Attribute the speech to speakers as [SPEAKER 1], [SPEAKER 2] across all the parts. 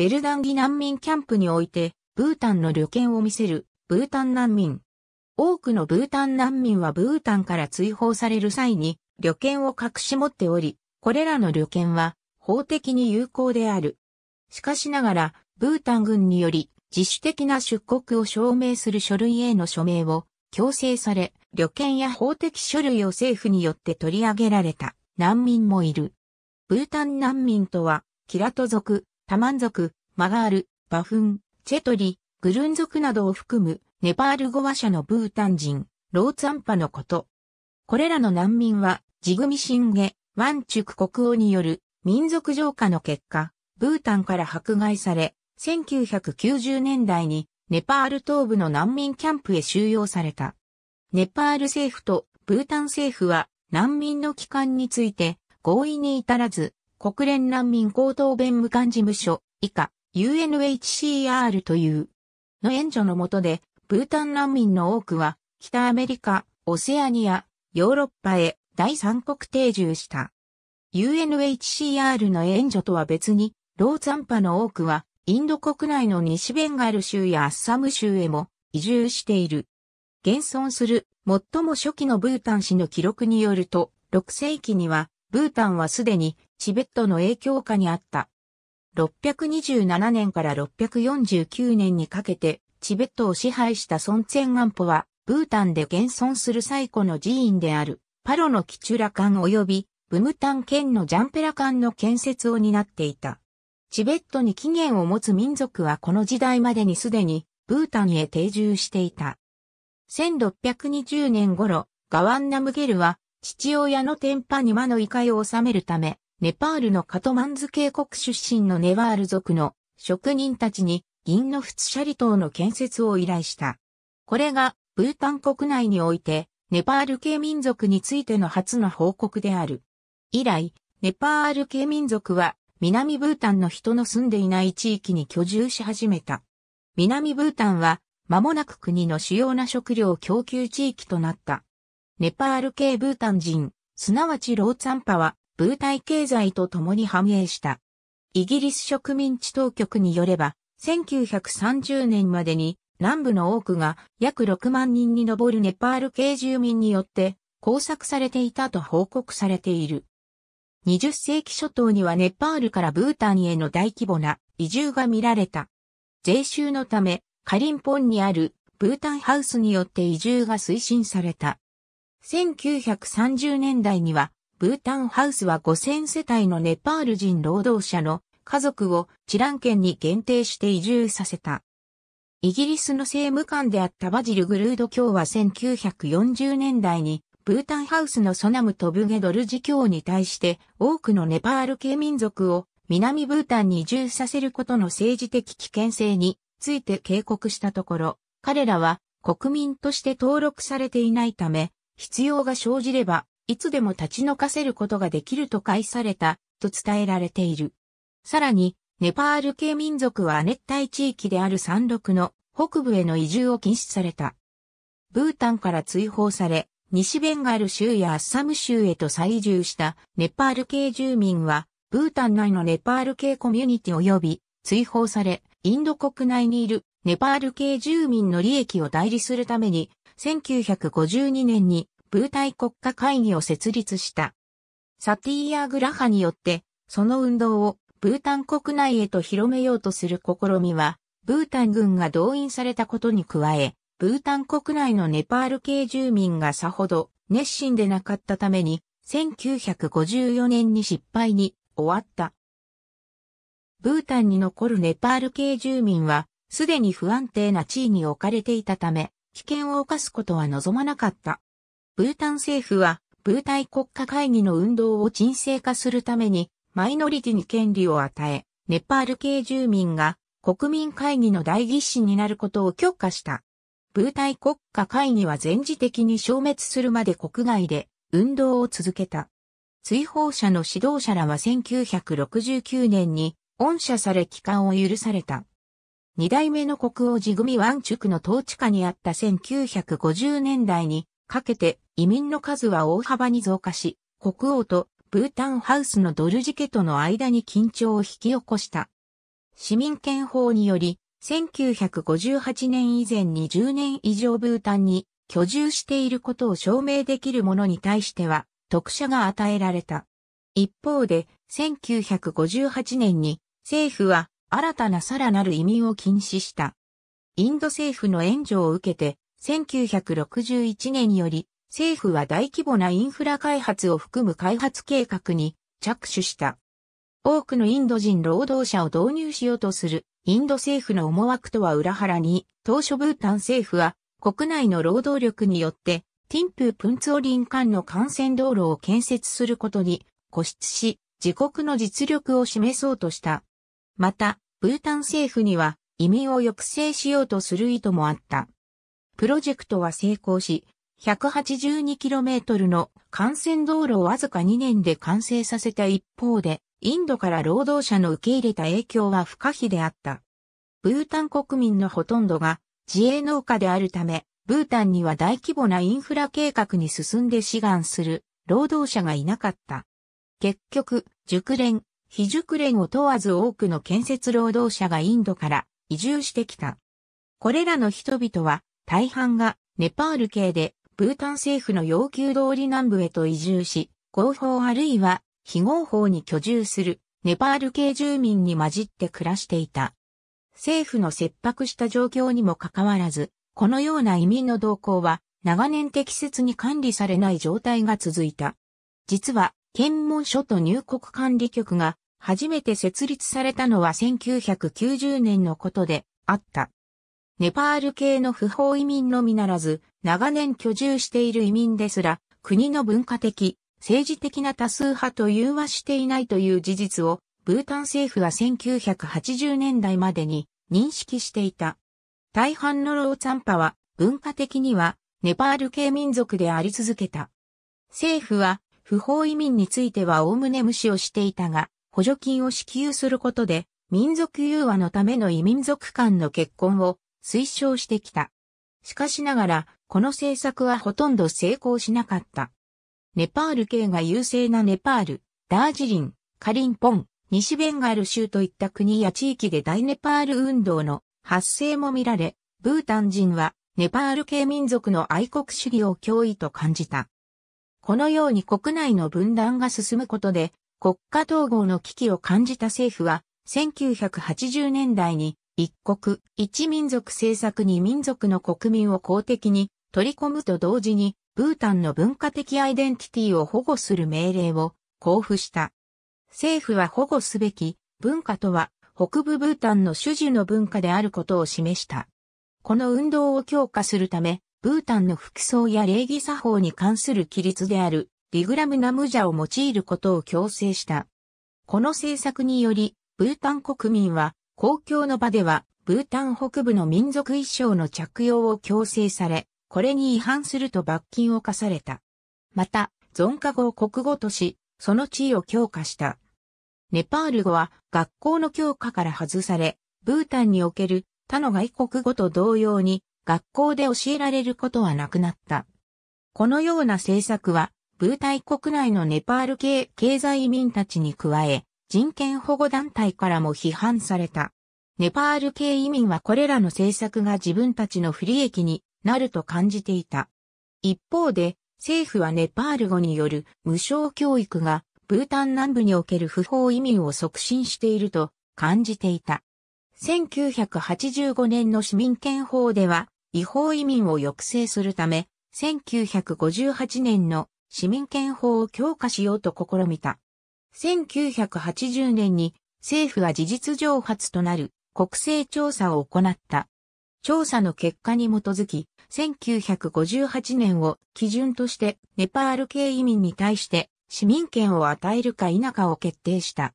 [SPEAKER 1] ベルダンギ難民キャンプにおいて、ブータンの旅券を見せる、ブータン難民。多くのブータン難民はブータンから追放される際に、旅券を隠し持っており、これらの旅券は法的に有効である。しかしながら、ブータン軍により自主的な出国を証明する書類への署名を強制され、旅券や法的書類を政府によって取り上げられた難民もいる。ブータン難民とは、キラト族、タマン族、マガール、バフン、チェトリ、グルン族などを含むネパール語話者のブータン人、ローツアンパのこと。これらの難民は、ジグミシンゲ、ワンチュク国王による民族浄化の結果、ブータンから迫害され、1990年代にネパール東部の難民キャンプへ収容された。ネパール政府とブータン政府は難民の帰還について合意に至らず、国連難民高等弁務官事務所以下 UNHCR という、の援助のもとで、ブータン難民の多くは、北アメリカ、オセアニア、ヨーロッパへ第三国定住した。UNHCR の援助とは別に、ローザンパの多くは、インド国内の西ベンガル州やアッサム州へも移住している。現存する最も初期のブータン氏の記録によると、6世紀には、ブータンはすでにチベットの影響下にあった。627年から649年にかけて、チベットを支配した孫ン安保は、ブータンで現存する最古の寺院である、パロのキチュラ館及び、ブムタン県のジャンペラ館の建設を担っていた。チベットに起源を持つ民族はこの時代までにすでに、ブータンへ定住していた。1620年頃、ガワンナムゲルは、父親の天パニ魔の怒界を収めるため、ネパールのカトマンズ渓谷出身のネワール族の職人たちに銀の仏舎利塔の建設を依頼した。これがブータン国内においてネパール系民族についての初の報告である。以来、ネパール系民族は南ブータンの人の住んでいない地域に居住し始めた。南ブータンは間もなく国の主要な食料供給地域となった。ネパール系ブータン人、すなわちローツァンパはブータイ経済と共に繁栄した。イギリス植民地当局によれば、1930年までに南部の多くが約6万人に上るネパール系住民によって工作されていたと報告されている。20世紀初頭にはネパールからブータンへの大規模な移住が見られた。税収のため、カリンポンにあるブータンハウスによって移住が推進された。1930年代にはブータンハウスは5000世帯のネパール人労働者の家族をチラン県に限定して移住させた。イギリスの政務官であったバジル・グルード卿は1940年代にブータンハウスのソナムとブゲドル事教に対して多くのネパール系民族を南ブータンに移住させることの政治的危険性について警告したところ、彼らは国民として登録されていないため、必要が生じればいつでも立ち退かせることができると返されたと伝えられている。さらに、ネパール系民族は熱帯地域である山麓の北部への移住を禁止された。ブータンから追放され、西ベンガル州やアッサム州へと再移住したネパール系住民は、ブータン内のネパール系コミュニティ及び追放され、インド国内にいるネパール系住民の利益を代理するために、1952年にブータイ国家会議を設立した。サティーヤーグラハによって、その運動をブータン国内へと広めようとする試みは、ブータン軍が動員されたことに加え、ブータン国内のネパール系住民がさほど熱心でなかったために、1954年に失敗に終わった。ブータンに残るネパール系住民は、すでに不安定な地位に置かれていたため、危険を冒すことは望まなかった。ブータン政府は、ブータイ国家会議の運動を沈静化するために、マイノリティに権利を与え、ネパール系住民が国民会議の代議士になることを許可した。ブータイ国家会議は全自的に消滅するまで国外で運動を続けた。追放者の指導者らは1969年に恩赦され帰還を許された。二代目の国王ジグミワンチュクの統治下にあった1950年代にかけて移民の数は大幅に増加し、国王とブータンハウスのドルジケとの間に緊張を引き起こした。市民権法により、1958年以前に10年以上ブータンに居住していることを証明できる者に対しては特赦が与えられた。一方で、1958年に政府は新たなさらなる移民を禁止した。インド政府の援助を受けて、1961年より政府は大規模なインフラ開発を含む開発計画に着手した。多くのインド人労働者を導入しようとするインド政府の思惑とは裏腹に、当初ブータン政府は国内の労働力によってティンプープンツオリン間の幹線道路を建設することに固執し、自国の実力を示そうとした。また、ブータン政府には移民を抑制しようとする意図もあった。プロジェクトは成功し、182km の幹線道路をわずか2年で完成させた一方で、インドから労働者の受け入れた影響は不可避であった。ブータン国民のほとんどが自営農家であるため、ブータンには大規模なインフラ計画に進んで志願する労働者がいなかった。結局、熟練、非熟練を問わず多くの建設労働者がインドから移住してきた。これらの人々は大半がネパール系で、ブータン政府の要求通り南部へと移住し、合法あるいは非合法に居住するネパール系住民に混じって暮らしていた。政府の切迫した状況にもかかわらず、このような移民の動向は長年適切に管理されない状態が続いた。実は、検問所と入国管理局が初めて設立されたのは1990年のことであった。ネパール系の不法移民のみならず、長年居住している移民ですら、国の文化的、政治的な多数派と融和していないという事実を、ブータン政府は1980年代までに認識していた。大半のローツンパは文化的にはネパール系民族であり続けた。政府は不法移民については概ね無視をしていたが、補助金を支給することで民族融和のための異民族間の結婚を推奨してきた。しかしながら、この政策はほとんど成功しなかった。ネパール系が優勢なネパール、ダージリン、カリンポン、西ベンガル州といった国や地域で大ネパール運動の発生も見られ、ブータン人はネパール系民族の愛国主義を脅威と感じた。このように国内の分断が進むことで国家統合の危機を感じた政府は1980年代に一国、一民族政策に民族の国民を公的に取り込むと同時に、ブータンの文化的アイデンティティを保護する命令を交付した。政府は保護すべき文化とは北部ブータンの種々の文化であることを示した。この運動を強化するため、ブータンの服装や礼儀作法に関する規律であるリグラムナムジャを用いることを強制した。この政策により、ブータン国民は公共の場では、ブータン北部の民族衣装の着用を強制され、これに違反すると罰金を課された。また、存下語を国語とし、その地位を強化した。ネパール語は学校の教科から外され、ブータンにおける他の外国語と同様に学校で教えられることはなくなった。このような政策は、ブータイ国内のネパール系経済移民たちに加え、人権保護団体からも批判された。ネパール系移民はこれらの政策が自分たちの不利益になると感じていた。一方で、政府はネパール語による無償教育がブータン南部における不法移民を促進していると感じていた。1985年の市民権法では違法移民を抑制するため、1958年の市民権法を強化しようと試みた。1980年に政府は事実上発となる国勢調査を行った。調査の結果に基づき、1958年を基準としてネパール系移民に対して市民権を与えるか否かを決定した。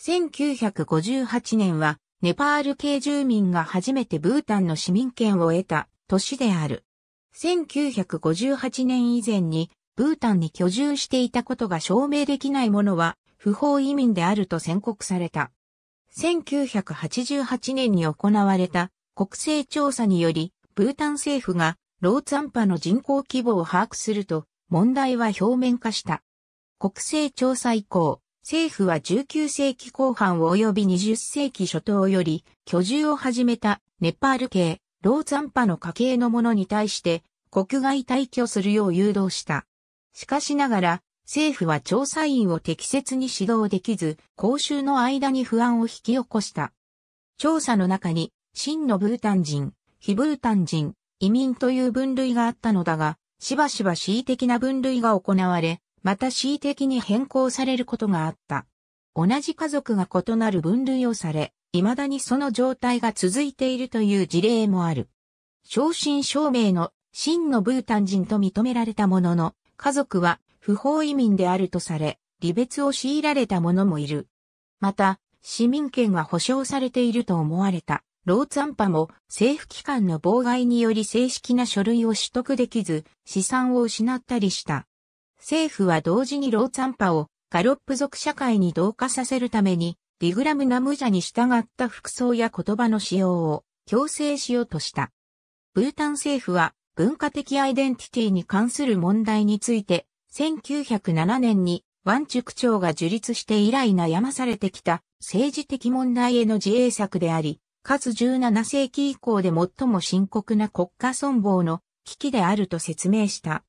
[SPEAKER 1] 1958年はネパール系住民が初めてブータンの市民権を得た年である。1958年以前にブータンに居住していたことが証明できないものは不法移民であると宣告された。1988年に行われた国勢調査により、ブータン政府がローツァンパの人口規模を把握すると問題は表面化した。国勢調査以降、政府は19世紀後半及び20世紀初頭より居住を始めたネパール系、ローツァンパの家系の者に対して国外退去するよう誘導した。しかしながら、政府は調査員を適切に指導できず、公衆の間に不安を引き起こした。調査の中に、真のブータン人、非ブータン人、移民という分類があったのだが、しばしば恣意的な分類が行われ、また恣意的に変更されることがあった。同じ家族が異なる分類をされ、未だにその状態が続いているという事例もある。正真正銘の真のブータン人と認められたものの、家族は不法移民であるとされ、離別を強いられた者もいる。また、市民権は保障されていると思われた、ローツアンパも政府機関の妨害により正式な書類を取得できず、資産を失ったりした。政府は同時にローツアンパをガロップ族社会に同化させるために、ディグラムナムジャに従った服装や言葉の使用を強制しようとした。ブータン政府は文化的アイデンティティに関する問題について1907年にワンチュク朝が樹立して以来悩まされてきた政治的問題への自衛策であり、かつ17世紀以降で最も深刻な国家存亡の危機であると説明した。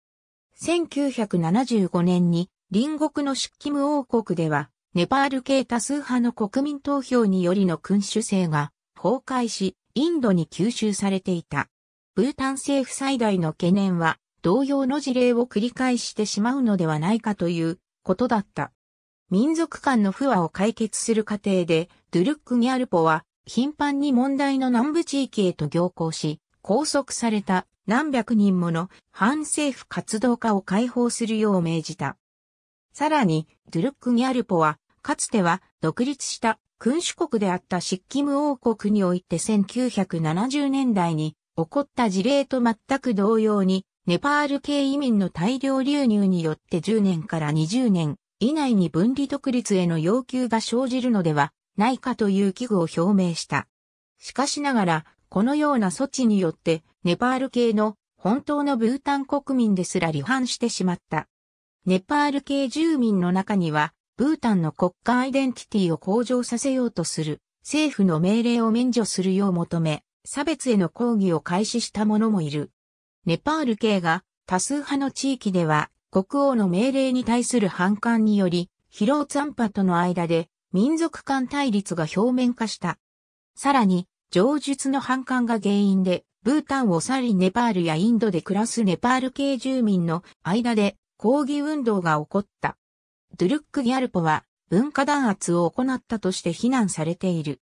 [SPEAKER 1] 1975年に隣国の出勤王国では、ネパール系多数派の国民投票によりの君主制が崩壊し、インドに吸収されていた。ブータン政府最大の懸念は、同様の事例を繰り返してしまうのではないかということだった。民族間の不和を解決する過程で、ドゥルック・ギャルポは頻繁に問題の南部地域へと行行し、拘束された何百人もの反政府活動家を解放するよう命じた。さらに、ドゥルック・ギャルポは、かつては独立した君主国であったシッキム王国において1970年代に起こった事例と全く同様にネパール系移民の大量流入によって10年から20年以内に分離独立への要求が生じるのではないかという危惧を表明した。しかしながら、このような措置によって、ネパール系の本当のブータン国民ですら離反してしまった。ネパール系住民の中には、ブータンの国家アイデンティティを向上させようとする政府の命令を免除するよう求め、差別への抗議を開始した者もいる。ネパール系が多数派の地域では国王の命令に対する反感により、疲労残波との間で民族間対立が表面化した。さらに、上述の反感が原因で、ブータンを去りネパールやインドで暮らすネパール系住民の間で抗議運動が起こった。ドゥルック・ギャルポは文化弾圧を行ったとして非難されている。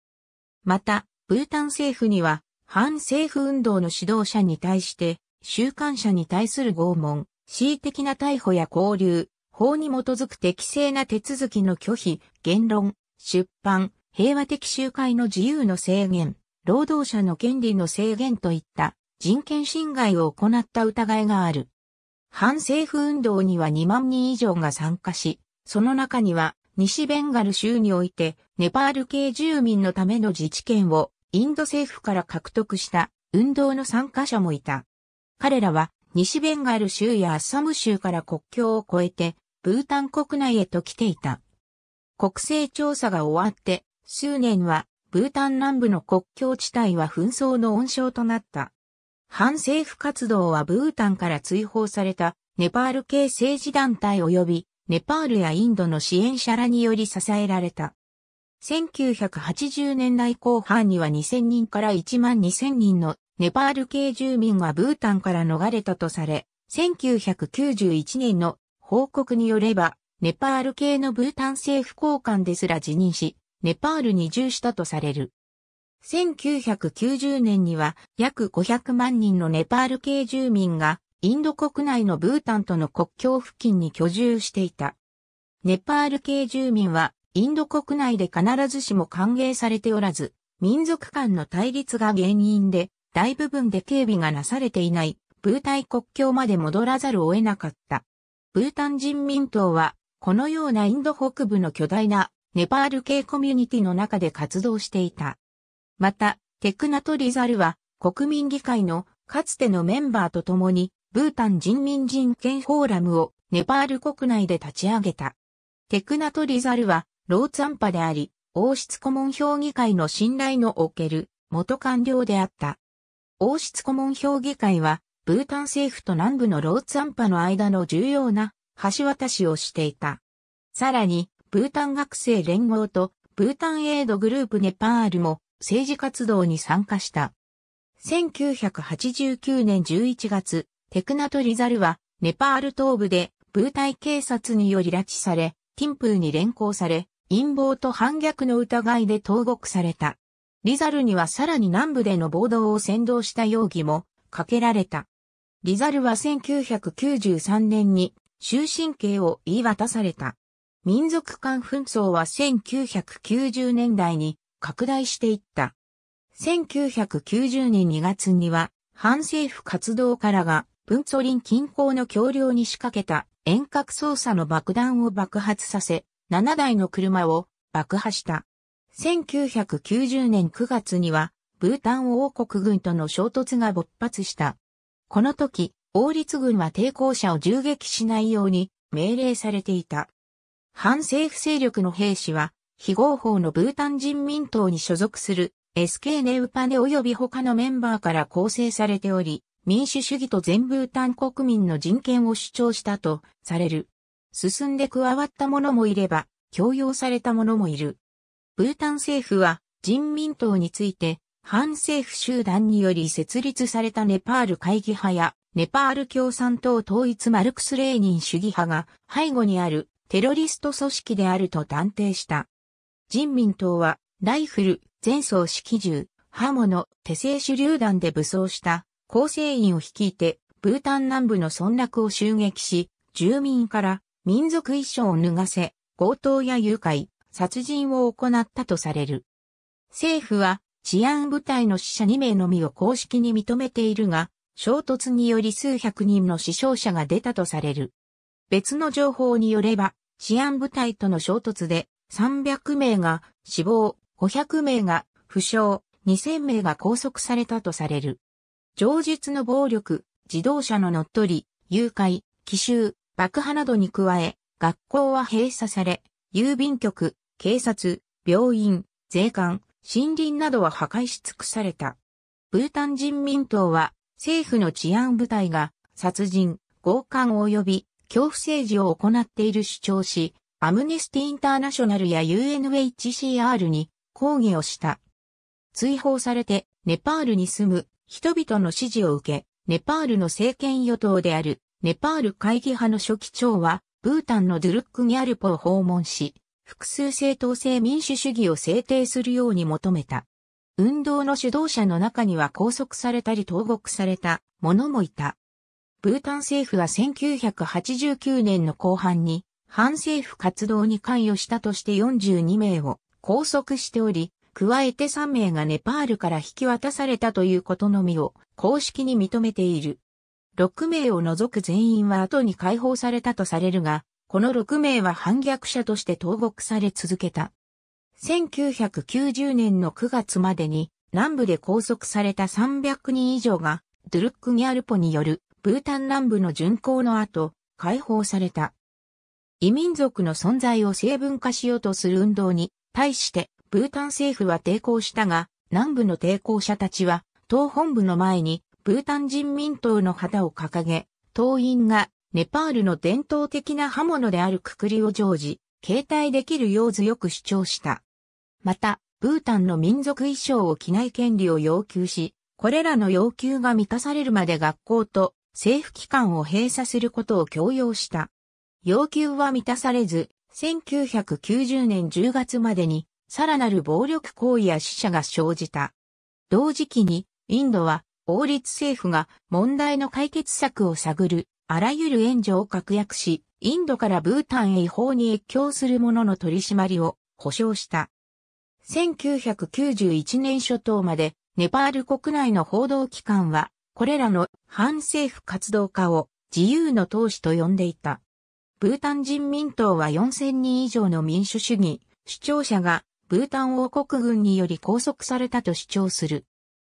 [SPEAKER 1] また、ブータン政府には反政府運動の指導者に対して週刊者に対する拷問、恣意的な逮捕や交流、法に基づく適正な手続きの拒否、言論、出版、平和的集会の自由の制限、労働者の権利の制限といった人権侵害を行った疑いがある。反政府運動には2万人以上が参加し、その中には西ベンガル州においてネパール系住民のための自治権をインド政府から獲得した運動の参加者もいた。彼らは西ベンガル州やアッサム州から国境を越えて、ブータン国内へと来ていた。国勢調査が終わって、数年は、ブータン南部の国境地帯は紛争の温床となった。反政府活動はブータンから追放されたネパール系政治団体及びネパールやインドの支援者らにより支えられた。1980年代後半には2000人から1万2000人のネパール系住民はブータンから逃れたとされ、1991年の報告によれば、ネパール系のブータン政府高官ですら辞任し、ネパールに移住したとされる。1990年には約500万人のネパール系住民がインド国内のブータンとの国境付近に居住していた。ネパール系住民はインド国内で必ずしも歓迎されておらず、民族間の対立が原因で大部分で警備がなされていないブータイ国境まで戻らざるを得なかった。ブータン人民党は、このようなインド北部の巨大なネパール系コミュニティの中で活動していた。また、テクナトリザルは国民議会のかつてのメンバーと共に、ブータン人民人権フォーラムをネパール国内で立ち上げた。テクナトリザルは、ローツアンパであり、王室顧問評議会の信頼のおける元官僚であった。王室顧問評議会は、ブータン政府と南部のローツアンパの間の重要な橋渡しをしていた。さらに、ブータン学生連合とブータンエイドグループネパールも政治活動に参加した。1989年11月、テクナトリザルはネパール東部でブータイ警察により拉致され、ティンプーに連行され、陰謀と反逆の疑いで投獄された。リザルにはさらに南部での暴動を先導した容疑もかけられた。リザルは1993年に終身刑を言い渡された。民族間紛争は1990年代に拡大していった。1990年2月には反政府活動家らが文祖林近郊の橋梁に仕掛けた遠隔操作の爆弾を爆発させ、7台の車を爆破した。1990年9月には、ブータン王国軍との衝突が勃発した。この時、王立軍は抵抗者を銃撃しないように命令されていた。反政府勢力の兵士は、非合法のブータン人民党に所属する SK ネウパネ及び他のメンバーから構成されており、民主主義と全ブータン国民の人権を主張したとされる。進んで加わった者もいれば、強要された者もいる。ブータン政府は人民党について、反政府集団により設立されたネパール会議派や、ネパール共産党統一マルクス・レーニン主義派が背後にあるテロリスト組織であると断定した。人民党は、ライフル、前指式銃、刃物、手製手榴弾で武装した構成員を率いて、ブータン南部の村落を襲撃し、住民から民族衣装を脱がせ、強盗や誘拐、殺人を行ったとされる。政府は治安部隊の死者2名のみを公式に認めているが、衝突により数百人の死傷者が出たとされる。別の情報によれば、治安部隊との衝突で300名が死亡、500名が負傷、2000名が拘束されたとされる。上述の暴力、自動車の乗っ取り、誘拐、奇襲、爆破などに加え、学校は閉鎖され、郵便局、警察、病院、税関、森林などは破壊し尽くされた。ブータン人民党は政府の治安部隊が殺人、強姦及び恐怖政治を行っている主張し、アムネスティ・インターナショナルや UNHCR に抗議をした。追放されてネパールに住む人々の支持を受け、ネパールの政権与党であるネパール会議派の書記長はブータンのドゥルックギャルポを訪問し、複数正当性民主主義を制定するように求めた。運動の主導者の中には拘束されたり投獄された者もいた。ブータン政府は1989年の後半に反政府活動に関与したとして42名を拘束しており、加えて3名がネパールから引き渡されたということのみを公式に認めている。6名を除く全員は後に解放されたとされるが、この6名は反逆者として投獄され続けた。1990年の9月までに南部で拘束された300人以上がドゥルックニャルポによるブータン南部の巡航の後解放された。異民族の存在を成分化しようとする運動に対してブータン政府は抵抗したが南部の抵抗者たちは党本部の前にブータン人民党の旗を掲げ党員がネパールの伝統的な刃物であるくくりを常時、携帯できるよう強く主張した。また、ブータンの民族衣装を着ない権利を要求し、これらの要求が満たされるまで学校と政府機関を閉鎖することを強要した。要求は満たされず、1990年10月までに、さらなる暴力行為や死者が生じた。同時期に、インドは、王立政府が問題の解決策を探るあらゆる援助を確約し、インドからブータンへ違法に越境する者の取り締まりを保障した。1991年初頭まで、ネパール国内の報道機関は、これらの反政府活動家を自由の闘士と呼んでいた。ブータン人民党は4000人以上の民主主義主張者がブータン王国軍により拘束されたと主張する。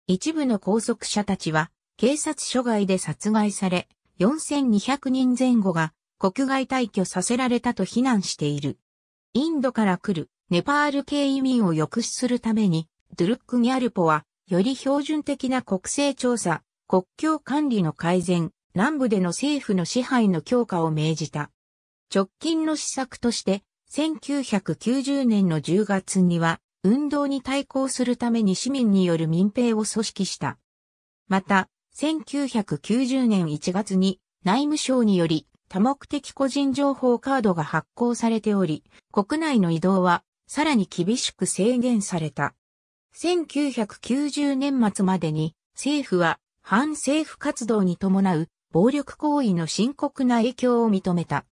[SPEAKER 1] 一部の拘束者たちは警察署外で殺害され、4200人前後が国外退去させられたと非難している。インドから来るネパール系移民を抑止するために、ドゥルック・ニャルポは、より標準的な国勢調査、国境管理の改善、南部での政府の支配の強化を命じた。直近の施策として、1990年の10月には、運動に対抗するために市民による民兵を組織した。また、1990年1月に内務省により多目的個人情報カードが発行されており、国内の移動はさらに厳しく制限された。1990年末までに政府は反政府活動に伴う暴力行為の深刻な影響を認めた。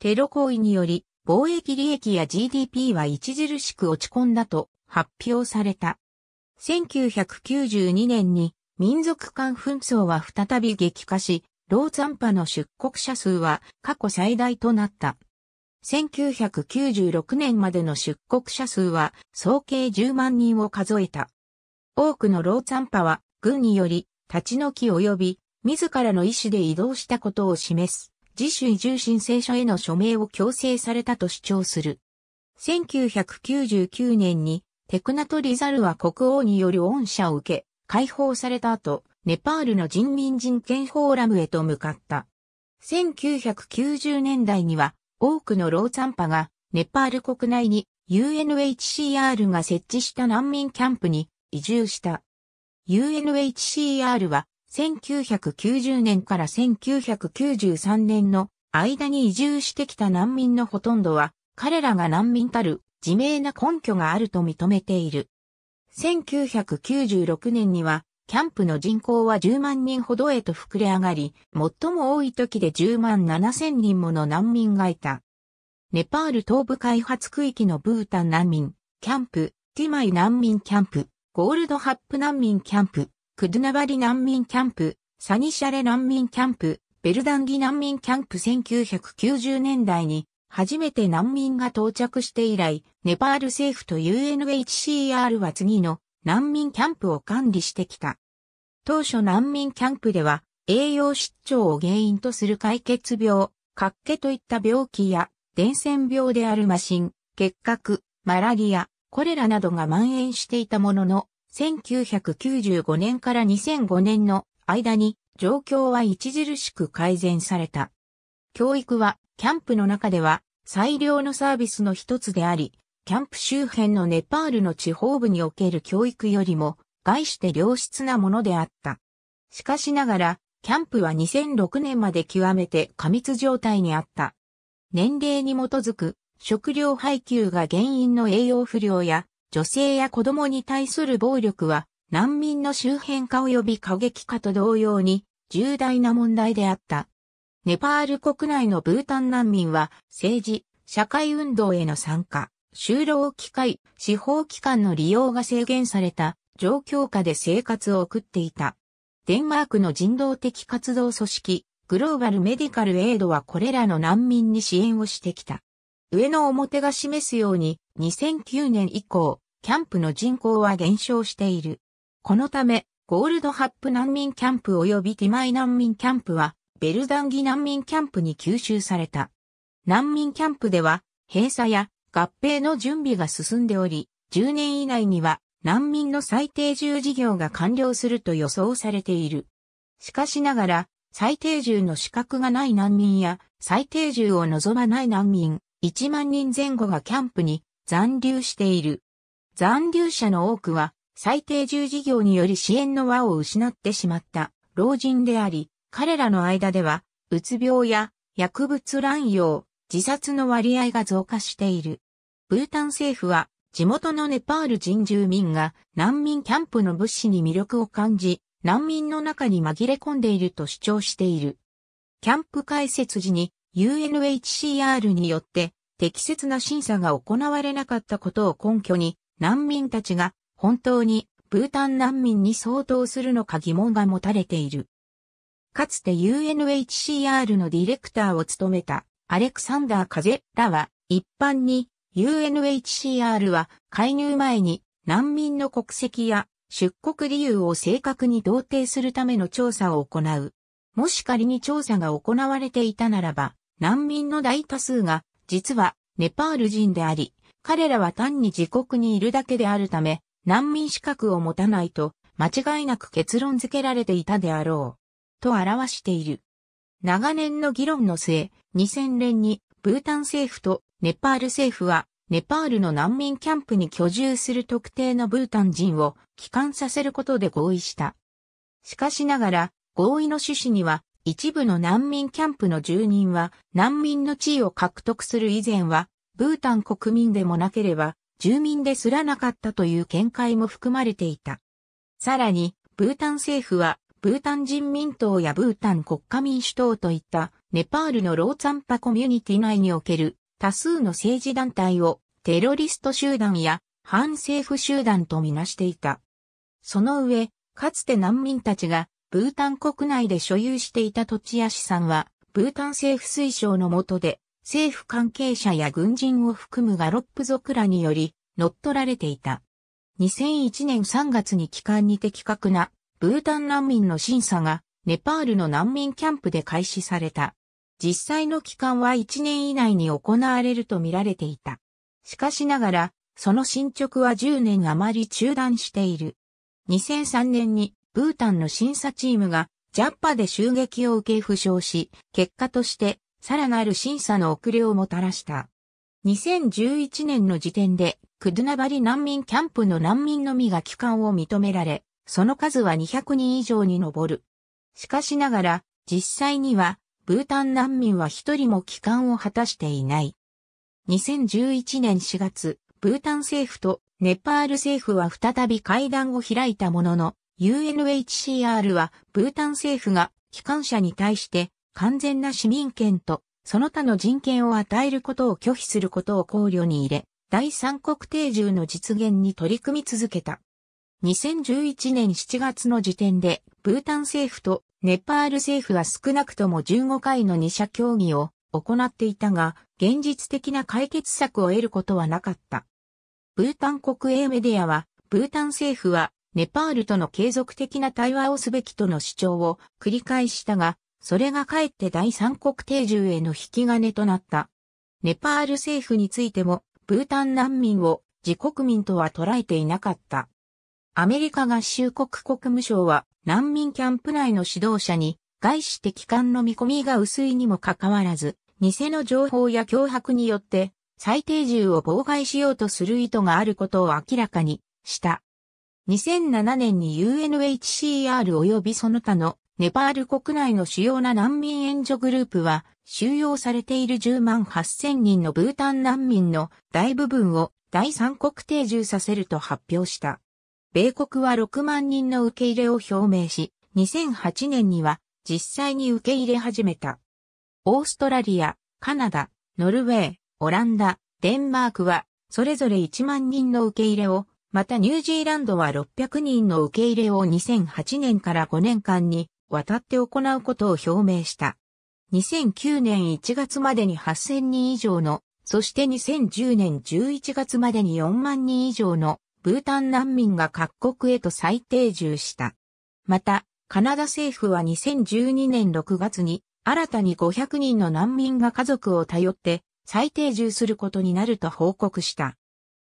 [SPEAKER 1] テロ行為により貿易利益や GDP は著しく落ち込んだと発表された。1992年に民族間紛争は再び激化し、ローザンパの出国者数は過去最大となった。1996年までの出国者数は総計10万人を数えた。多くのローザンパは軍により立ち退き及び自らの意思で移動したことを示す自主移住申請書への署名を強制されたと主張する。1999年にテクナトリザルは国王による恩赦を受け、解放された後、ネパールの人民人権フォーラムへと向かった。1990年代には多くの老残派がネパール国内に UNHCR が設置した難民キャンプに移住した。UNHCR は1990年から1993年の間に移住してきた難民のほとんどは彼らが難民たる自明な根拠があると認めている。1996年には、キャンプの人口は10万人ほどへと膨れ上がり、最も多い時で10万7千人もの難民がいた。ネパール東部開発区域のブータン難民、キャンプ、ティマイ難民キャンプ、ゴールドハップ難民キャンプ、クドゥナバリ難民キャンプ、サニシャレ難民キャンプ、ベルダンギ難民キャンプ1990年代に初めて難民が到着して以来、ネパール政府と UNHCR は次の難民キャンプを管理してきた。当初難民キャンプでは、栄養失調を原因とする解決病、滑気といった病気や、伝染病であるマシン、結核、マラリア、コレラなどが蔓延していたものの、1995年から2005年の間に状況は著しく改善された。教育は、キャンプの中では最良のサービスの一つであり、キャンプ周辺のネパールの地方部における教育よりも、概して良質なものであった。しかしながら、キャンプは2006年まで極めて過密状態にあった。年齢に基づく食料配給が原因の栄養不良や女性や子供に対する暴力は難民の周辺化及び過激化と同様に重大な問題であった。ネパール国内のブータン難民は政治、社会運動への参加、就労機会、司法機関の利用が制限された状況下で生活を送っていた。デンマークの人道的活動組織、グローバルメディカルエイドはこれらの難民に支援をしてきた。上の表が示すように2009年以降、キャンプの人口は減少している。このため、ゴールドハップ難民キャンプ及びティマイ難民キャンプはベルダンギ難民キャンプに吸収された。難民キャンプでは閉鎖や合併の準備が進んでおり、10年以内には難民の最低住事業が完了すると予想されている。しかしながら、最低住の資格がない難民や最低住を望まない難民、1万人前後がキャンプに残留している。残留者の多くは、最低住事業により支援の輪を失ってしまった老人であり、彼らの間では、うつ病や薬物乱用、自殺の割合が増加している。ブータン政府は、地元のネパール人住民が難民キャンプの物資に魅力を感じ、難民の中に紛れ込んでいると主張している。キャンプ開設時に UNHCR によって適切な審査が行われなかったことを根拠に難民たちが本当にブータン難民に相当するのか疑問が持たれている。かつて UNHCR のディレクターを務めたアレクサンダー・カゼらは一般に UNHCR は介入前に難民の国籍や出国理由を正確に同定するための調査を行う。もし仮に調査が行われていたならば、難民の大多数が実はネパール人であり、彼らは単に自国にいるだけであるため、難民資格を持たないと間違いなく結論付けられていたであろう。と表している。長年の議論の末、2000年にブータン政府とネパール政府は、ネパールの難民キャンプに居住する特定のブータン人を帰還させることで合意した。しかしながら、合意の趣旨には、一部の難民キャンプの住人は難民の地位を獲得する以前は、ブータン国民でもなければ、住民ですらなかったという見解も含まれていた。さらに、ブータン政府はブータン人民党やブータン国家民主党といったネパールのローツァンパコミュニティ内における多数の政治団体をテロリスト集団や反政府集団とみなしていた。その上、かつて難民たちがブータン国内で所有していた土地や資産は、ブータン政府推奨の下で、政府関係者や軍人を含むガロップ族らにより乗っ取られていた。2001年3月に帰還に的確なブータン難民の審査がネパールの難民キャンプで開始された。実際の期間は1年以内に行われると見られていた。しかしながら、その進捗は10年余り中断している。2003年にブータンの審査チームがジャッパで襲撃を受け負傷し、結果としてさらなる審査の遅れをもたらした。2011年の時点でクドゥナバリ難民キャンプの難民のみが帰還を認められ、その数は200人以上に上る。しかしながら、実際には、ブータン難民は一人も帰還を果たしていない。2011年4月、ブータン政府とネパール政府は再び会談を開いたものの、UNHCR はブータン政府が帰還者に対して完全な市民権とその他の人権を与えることを拒否することを考慮に入れ、第三国定住の実現に取り組み続けた。2011年7月の時点で、ブータン政府とネパール政府は少なくとも15回の2者協議を行っていたが、現実的な解決策を得ることはなかった。ブータン国営メディアは、ブータン政府は、ネパールとの継続的な対話をすべきとの主張を繰り返したが、それがかえって第三国定住への引き金となった。ネパール政府についても、ブータン難民を自国民とは捉えていなかった。アメリカ合衆国国務省は難民キャンプ内の指導者に外資的官の見込みが薄いにもかかわらず、偽の情報や脅迫によって最低重を妨害しようとする意図があることを明らかにした。2007年に UNHCR 及びその他のネパール国内の主要な難民援助グループは収容されている10万8000人のブータン難民の大部分を第三国定住させると発表した。米国は6万人の受け入れを表明し、2008年には実際に受け入れ始めた。オーストラリア、カナダ、ノルウェー、オランダ、デンマークは、それぞれ1万人の受け入れを、またニュージーランドは600人の受け入れを2008年から5年間に渡って行うことを表明した。2009年1月までに8000人以上の、そして2010年11月までに4万人以上のブータン難民が各国へと再定住した。また、カナダ政府は2012年6月に、新たに500人の難民が家族を頼って再定住することになると報告した。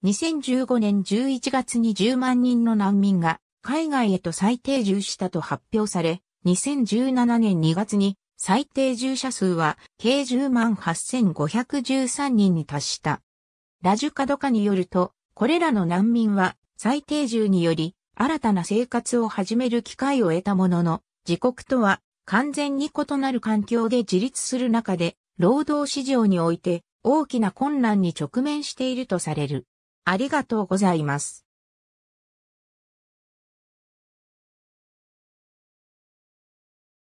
[SPEAKER 1] 2015年11月に10万人の難民が海外へと再定住したと発表され、2017年2月に最低住者数は計10万8513人に達した。ラジュカドカによると、これらの難民は再定住により新たな生活を始める機会を得たものの、自国とは完全に異なる環境で自立する中で、労働市場において大きな困難に直面しているとされる。ありがとうございます。